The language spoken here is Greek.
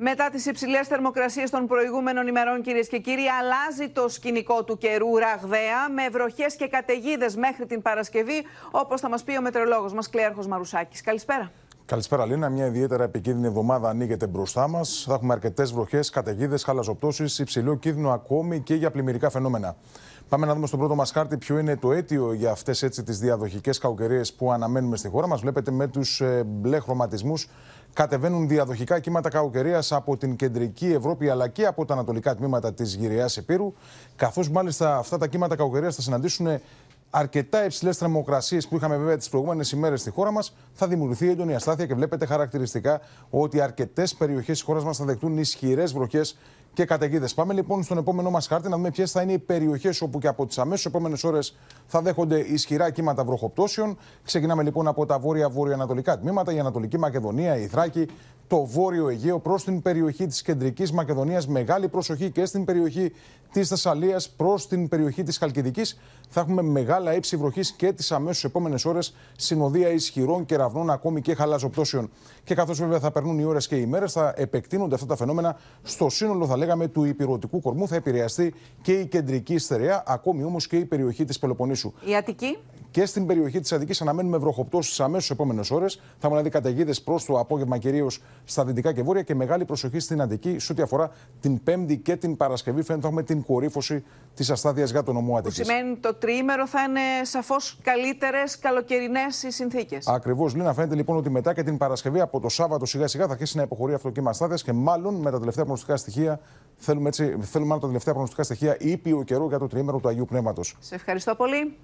Μετά τις υψηλές θερμοκρασίες των προηγούμενων ημερών, κυρίες και κύριοι, αλλάζει το σκηνικό του καιρού ραγδαία με βροχές και καταιγίδες μέχρι την Παρασκευή, όπως θα μας πει ο μετρολόγος μας Κλέρχος Μαρουσάκης. Καλησπέρα. Καλησπέρα, Λίνα. Μια ιδιαίτερα επικίνδυνη εβδομάδα ανοίγεται μπροστά μας. Θα έχουμε αρκετές βροχές, καταιγίδες, χαλαζοπτώσεις, υψηλό κίνδυνο ακόμη και για πλημμυρικά φαινόμενα. Πάμε να δούμε στον πρώτο μας χάρτη ποιο είναι το αίτιο για αυτές τις διαδοχικές καουκαιρίε που αναμένουμε στη χώρα μας. Βλέπετε με τους ε, μπλε χρωματισμούς κατεβαίνουν διαδοχικά κύματα καουκαιρία από την κεντρική Ευρώπη αλλά και από τα ανατολικά τμήματα της γυραιά Επίρου. Καθώς μάλιστα αυτά τα κύματα καουκαιρία θα συναντήσουν αρκετά υψηλές θερμοκρασίες που είχαμε βέβαια τις προηγούμενες ημέρες στη χώρα μας, θα δημιουργηθεί έντονη αστάθεια και βλέπετε χαρακτηριστικά ότι αρκετές περιοχές της χώρας μας θα δεχτούν ισχυρές βροχές και καταιγίδες. Πάμε λοιπόν στον επόμενό μας χάρτη να δούμε ποιες θα είναι οι περιοχές όπου και από τις αμέσως επόμενες ώρες θα δέχονται ισχυρά κύματα βροχοπτώσεων. Ξεκινάμε λοιπόν από τα βορεια Ανατολικά τμήματα, η Ανατολική Μακεδονία, η Θράκη, το Βόρειο Αιγαίο προς την περιοχή της Κεντρικής Μακεδονίας. Μεγάλη προσοχή και στην περιοχή της Θεσσαλίας προς την περιοχή της Χαλκιδικής. Θα έχουμε μεγάλα ύψη βροχής και τις αμέσως επόμενες ώρες συνοδεία ισχυρών κεραυνών, ακόμη και χαλαζοπτώσεων. Και καθώς βέβαια θα περνούν οι ώρες και οι μέρες, θα επεκτείνονται αυτά τα φαινόμενα στο σύνολο, θα λέγαμε, του υπηρετικού κορμού θα επηρεαστεί και η κεντρική στερεά, ακόμη όμως και η περιοχή της Πελοπονίσου. Η Αττική. Και στην περιοχή της Αττικής αναμένουμε βροχοπτώσεις στις αμέσως επόμενες ώρες. Θα έχουμε δηλαδή καταιγίδες προς το απόγευμα κυρίως στα δυτικά και βόρεια και μεγάλη προσοχή στην Αττική σε ό,τι αφορά την Πέμπτη και την Παρασκευή. Φαίνεται ότι έχουμε την κορύφωση της αστάθειας για τον νομό Αττικής. σημαίνει το τρίμερο θα είναι σαφώς καλύτερες καλοκαιρινές οι συνθήκες. Ακριβώς, Λίνα. Φαίνεται λοιπόν ότι μετά και την Παρασκευή από το Σάββατο σιγά σιγά θα αρχίσει να υποχωρεί αυτό το κύμα και μάλλον με τα τελευταία προγνωστικά στοιχεία Θέλουμε, έτσι, θέλουμε τα τελευταία προγνωστικά στοιχεία ήπιου καιρού για το τριήμερο του Αγίου Πνεύματος. Σε ευχαριστώ πολύ.